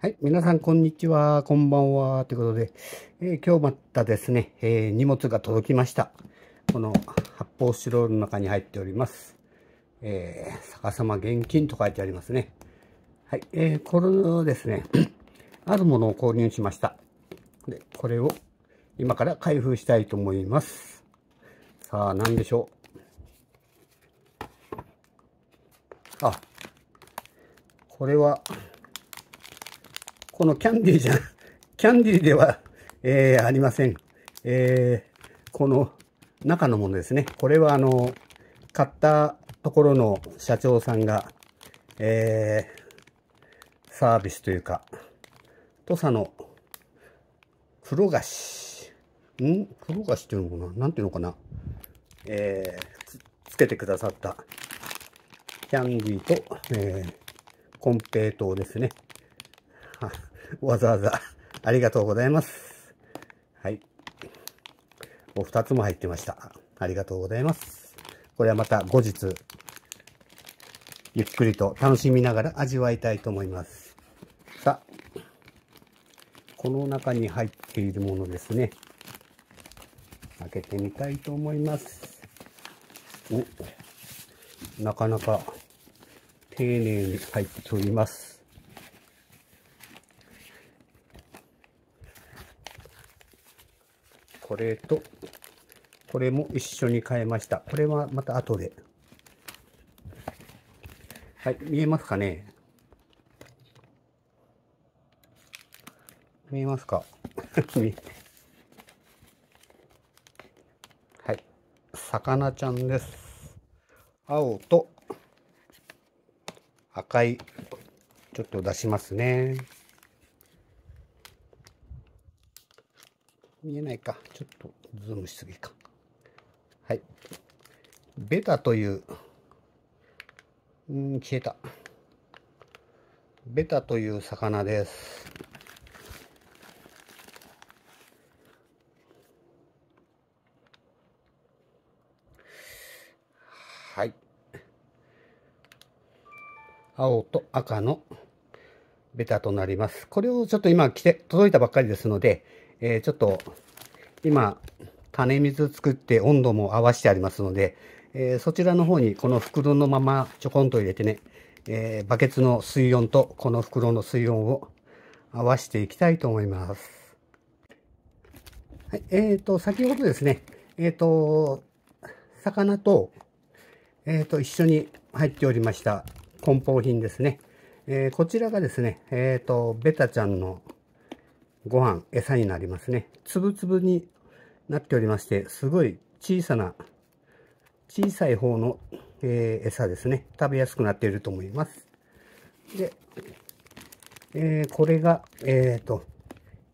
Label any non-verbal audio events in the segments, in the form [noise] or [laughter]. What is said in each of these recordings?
はい。皆さん、こんにちは。こんばんは。ということで、えー、今日またですね、えー、荷物が届きました。この発泡スチロールの中に入っております。えー、逆さま現金と書いてありますね。はい。えー、これをですね、[clears throat] あるものを購入しました。で、これを今から開封したいと思います。さあ、何でしょう。あ、これは、このキャンディーじゃ、[laughs] キャンディーでは、えー、ありません。えー、この中のものですね。これはあの、買ったところの社長さんが、えー、サービスというか、土佐の黒菓子。ん黒菓子っていうのかななんていうのかなえーつ、つけてくださったキャンディーと、えー、コンペイ糖ですね。[laughs] わざわざありがとうございます。はい。お二つも入ってました。ありがとうございます。これはまた後日、ゆっくりと楽しみながら味わいたいと思います。さあ、この中に入っているものですね。開けてみたいと思います。お、なかなか丁寧に入っております。これと、これも一緒に変えました。これはまた後で。はい、見えますかね見えますか [laughs] はい、魚ちゃんです。青と赤い、ちょっと出しますね。見えないか。ちょっとズームしすぎか。はい。ベタという、うん、消えた。ベタという魚です。はい。青と赤のベタとなります。これをちょっと今来て、届いたばっかりですので、えー、ちょっと今、種水作って温度も合わせてありますので、えー、そちらの方にこの袋のままちょこんと入れてね、えー、バケツの水温とこの袋の水温を合わせていきたいと思います。はい、えっ、ー、と、先ほどですね、えっ、ー、と、魚と、えっ、ー、と、一緒に入っておりました梱包品ですね。えこちらがですね、えっ、と、ベタちゃんのご飯、餌になりますね。つぶつぶになっておりまして、すごい小さな、小さい方の、えー、餌ですね。食べやすくなっていると思います。で、えー、これが、えっ、ー、と、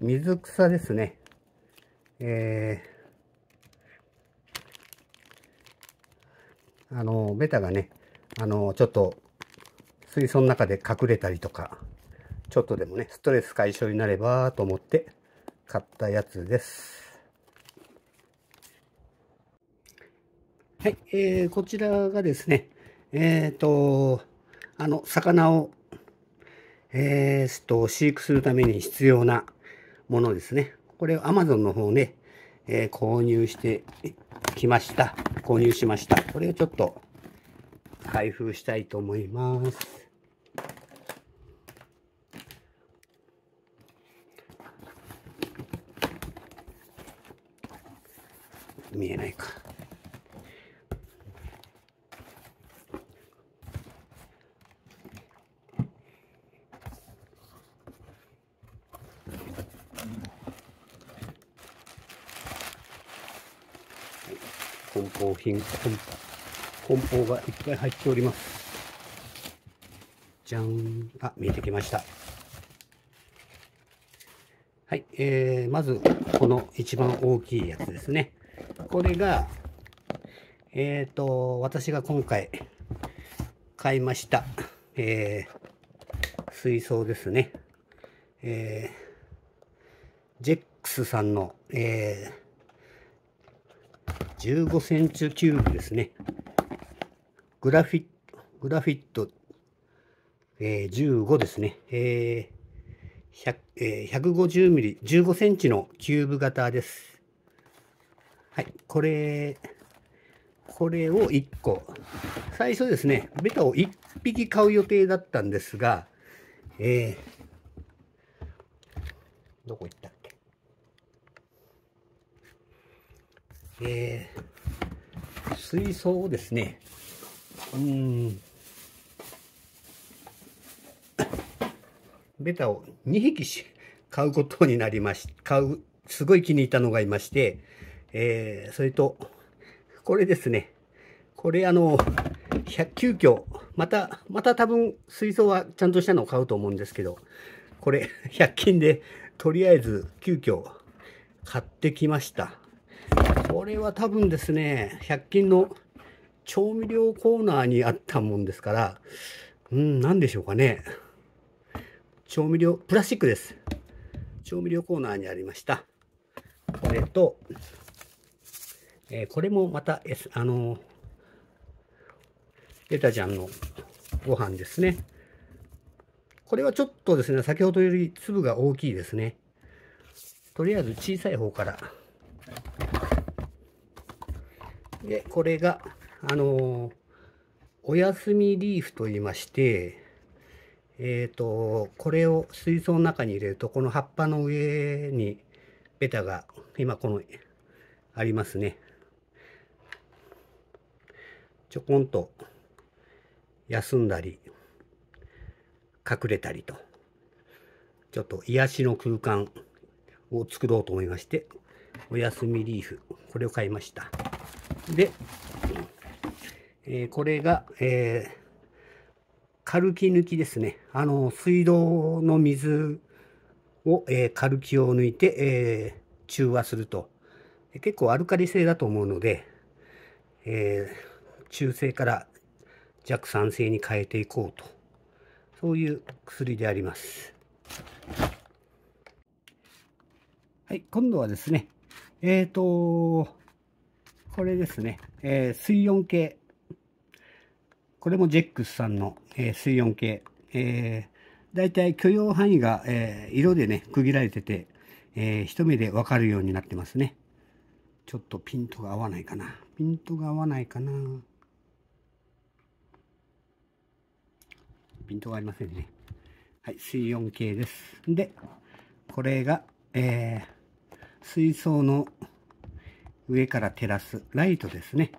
水草ですね。えー、あの、ベタがね、あの、ちょっと、水槽の中で隠れたりとか、ちょっとでもね、ストレス解消になればと思って買ったやつです。はい、えー、こちらがですね、えっ、ー、と、あの、魚を、えー、と、飼育するために必要なものですね。これを Amazon の方で、えー、購入してきました。購入しました。これをちょっと開封したいと思います。梱包品、梱包、梱包がいっぱい入っております。じゃん。あ、見えてきました。はい、えー、まず、この一番大きいやつですね。これが、えっ、ー、と、私が今回買いました、えー、水槽ですね。えー、ジェックスさんの、えー、15センチキューブですね。グラフィット、グラフィット、えー、15ですね。えーえー、150ミリ、15センチのキューブ型です。はい、これ、これを1個。最初ですね、ベタを1匹買う予定だったんですが、えー、どこ行ったえー、水槽をですね、うん、ベタを2匹し買うことになりまし、買う、すごい気に入ったのがいまして、えー、それと、これですね、これあの、急遽、また、また多分水槽はちゃんとしたのを買うと思うんですけど、これ100均でとりあえず急遽買ってきました。これは多分ですね、100均の調味料コーナーにあったもんですから、うん、何でしょうかね。調味料、プラスチックです。調味料コーナーにありました。これと、えー、これもまた、S、あのー、エタちゃんのご飯ですね。これはちょっとですね、先ほどより粒が大きいですね。とりあえず小さい方からで、これが、あのー、おやすみリーフと言いまして、えっ、ー、と、これを水槽の中に入れると、この葉っぱの上にベタが、今この、ありますね。ちょこんと休んだり、隠れたりと、ちょっと癒しの空間を作ろうと思いまして、おやすみリーフ、これを買いました。で、えー、これが、えー、カルキ抜きですね。あの、水道の水を、えー、カルキを抜いて、えー、中和すると。結構アルカリ性だと思うので、えー、中性から弱酸性に変えていこうと。そういう薬であります。はい、今度はですね、えっ、ー、と、これですね、えー、水温計。これもジェックスさんの、えー、水温計。えー、だいたい許容範囲が、えー、色でね、区切られてて、えー、一目でわかるようになってますね。ちょっとピントが合わないかな。ピントが合わないかな。ピントがありませんね。はい、水温計です。で、これが、えー、水槽の上から照らすライトですね。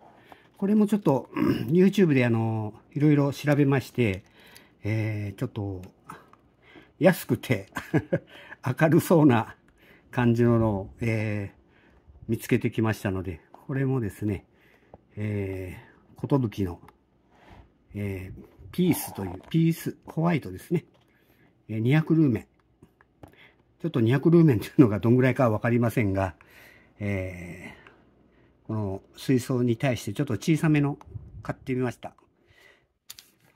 これもちょっと YouTube であの、いろいろ調べまして、えー、ちょっと安くて [laughs] 明るそうな感じののを、えー、見つけてきましたので、これもですね、えー、寿の、えー、ピースという、ピース、ホワイトですね。え200ルーメン。ちょっと200ルーメンというのがどんぐらいかはわかりませんが、えー、この水槽に対してちょっと小さめの買ってみました。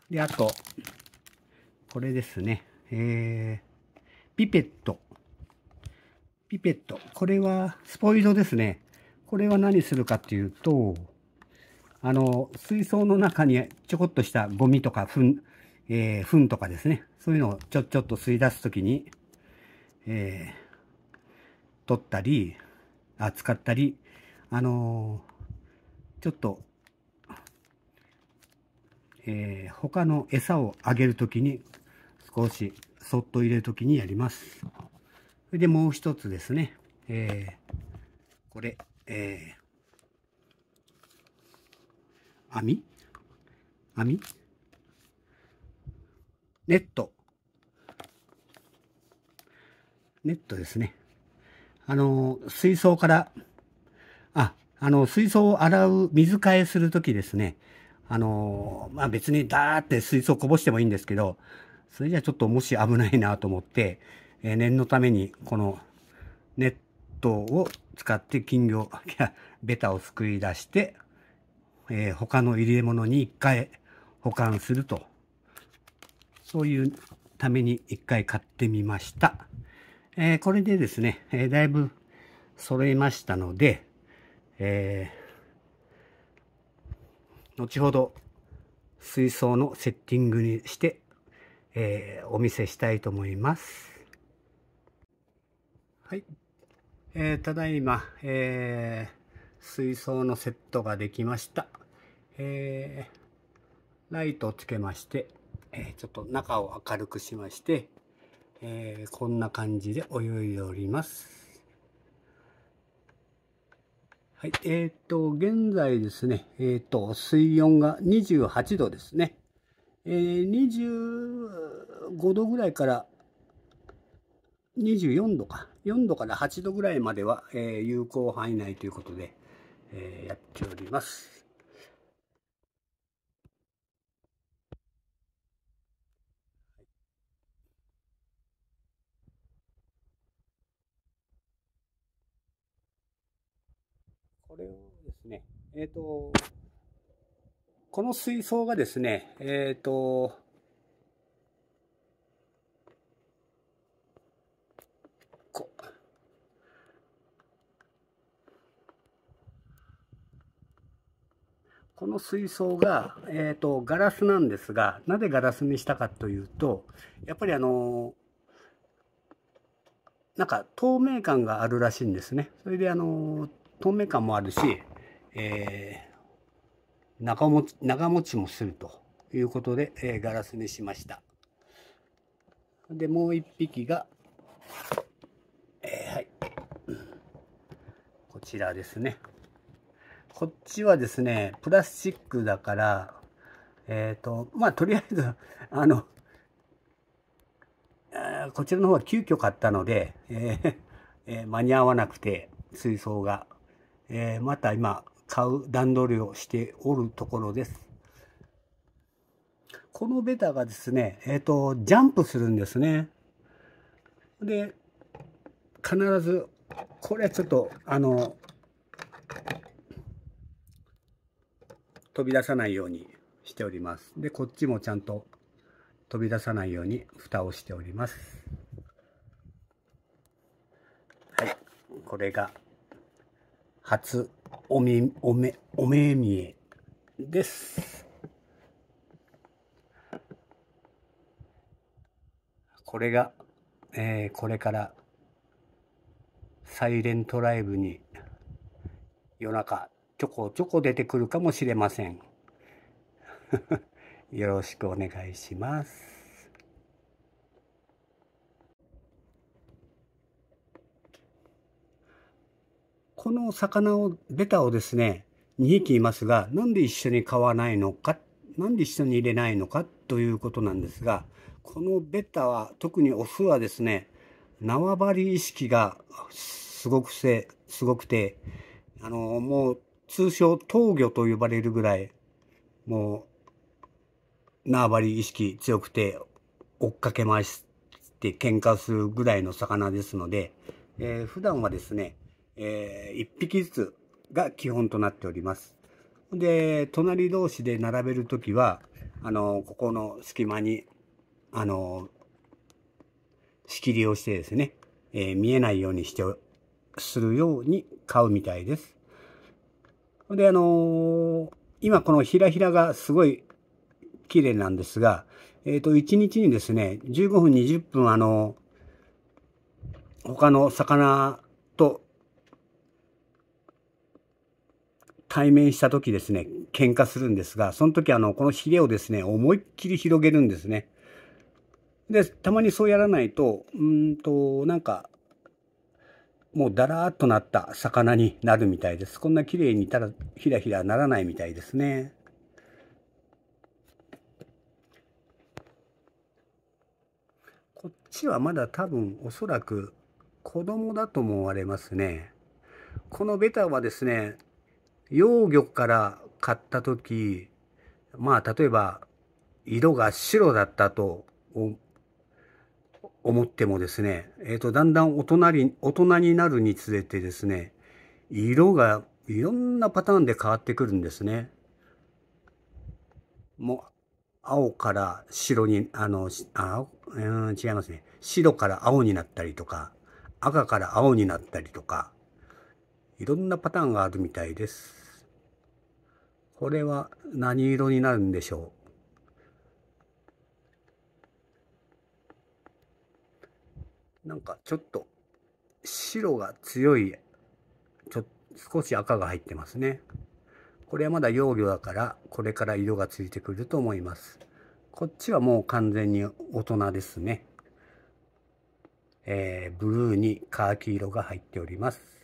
で、あと、これですね。えー、ピペット。ピペット。これはスポイドですね。これは何するかっていうと、あの、水槽の中にちょこっとしたゴミとかふん、えー、糞とかですね。そういうのをちょ、ちょっと吸い出すときに、えー、取ったり、扱ったり、あのー、ちょっと、えー、他の餌をあげるときに少しそっと入れるときにやります。それでもう一つですね、えー、これ、えー、網網ネット。ネットですね。あの水槽からあの、水槽を洗う、水替えするときですね、あの、まあ、別にダーって水槽こぼしてもいいんですけど、それじゃちょっともし危ないなと思って、えー、念のためにこのネットを使って金魚、や [laughs] ベタをすくい出して、えー、他の入れ物に一回保管すると。そういうために一回買ってみました。えー、これでですね、えだいぶ揃いましたので、えー、後ほど水槽のセッティングにして、えー、お見せしたいと思います。はい。えー、ただいま、えー、水槽のセットができました。えー、ライトをつけまして、えちょっと中を明るくしまして、えこんな感じで泳いでおります。はい、えっ、と、現在ですね、えっ、と、水温が28度ですね。えー、25度ぐらいから、24度か、4度から8度ぐらいまでは、え有効範囲内ということで、えやっております。えっ、ー、と、この水槽がですね、えっ、ー、と、この水槽が、えーとガラスなんですがなぜガラスにしたかというとやっぱりあのなんか透明感があるらしいんですねそれであの透明感もあるしえー、長長持ちもするということで、えー、ガラスにしました。で、もう1匹が、えー、はい、こちらですね。こっちはですね、プラスチックだから、えっ、ー、と、まあ、とりあえず、あの、こちらの方は急遽買ったので、えーえー、間に合わなくて、水槽が。えー、また今、買う段取りをしておるところです。このベタがですね、えっ、ー、と、ジャンプするんですね。で、必ず、これちょっと、あの、飛び出さないようにしております。で、こっちもちゃんと飛び出さないように蓋をしております。はい、これが初おめ、おめ、おめみえです。これが、えー、これからサイレントライブに夜中ちょこちょこ出てくるかもしれません。[laughs] よろしくお願いします。この魚を、ベタをですね、2匹いますが、なんで一緒に買わないのか、なんで一緒に入れないのかということなんですが、このベタは、特にオスはですね、縄張り意識がすごくせ、すごくて、あの、もう通称闘魚と呼ばれるぐらい、もう、縄張り意識強くて、追っかけ回して喧嘩するぐらいの魚ですので、えー、普段はですね、えー、1匹ずつが基本となっております。で、隣同士で並べるときは、あの、ここの隙間に、あの、仕切りをしてですね、えー、見えないようにして、するように買うみたいです。で、あのー、今このひらひらがすごい綺麗なんですが、えっ、ー、と、1日にですね、15分、20分、あの他の魚と対面した時ですね、喧嘩するんですが、その時あの、このヒレをですね、思いっきり広げるんですね。で、たまにそうやらないと、うんと、なんか、もうだらーっとなった魚になるみたいです。こんな綺麗にたらひらひらならないみたいですね。こっちはまだ多分おそらく子供だと思われますね。このベタはですね、幼魚から買った時まあ例えば色が白だったと思ってもですね、えー、とだんだん大人に大人になるにつれてですね色がいろんなパターンで変わってくるんですね。もう青から白にあのあ、うん、違いますね白から青になったりとか赤から青になったりとかいろんなパターンがあるみたいです。これは何色になるんでしょうなんかちょっと白が強い、ちょ少し赤が入ってますね。これはまだ幼魚だから、これから色がついてくると思います。こっちはもう完全に大人ですね。えー、ブルーにカーキ色が入っております。